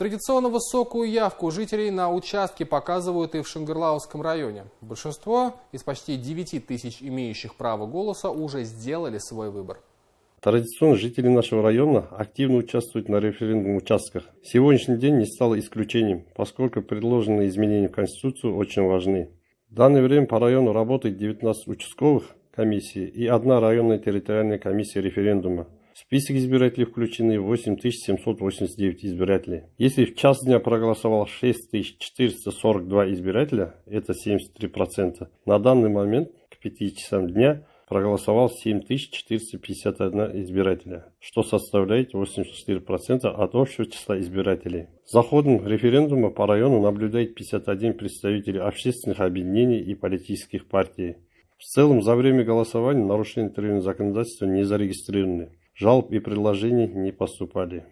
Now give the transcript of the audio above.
Традиционно высокую явку жителей на участке показывают и в Шангарлауском районе. Большинство из почти 9 тысяч имеющих право голоса уже сделали свой выбор. Традиционно жители нашего района активно участвуют на референдум участках. Сегодняшний день не стал исключением, поскольку предложенные изменения в Конституцию очень важны. В данное время по району работает 19 участковых комиссий и одна районная территориальная комиссия референдума. В список избирателей включены 8789 избирателей. Если в час дня проголосовало 6442 избирателя, это 73%, на данный момент к 5 часам дня проголосовал 7451 избирателя, что составляет 84% от общего числа избирателей. За ходом референдума по району наблюдает 51 представитель общественных объединений и политических партий. В целом за время голосования нарушения трудного законодательства не зарегистрированы. Жалоб и предложений не поступали.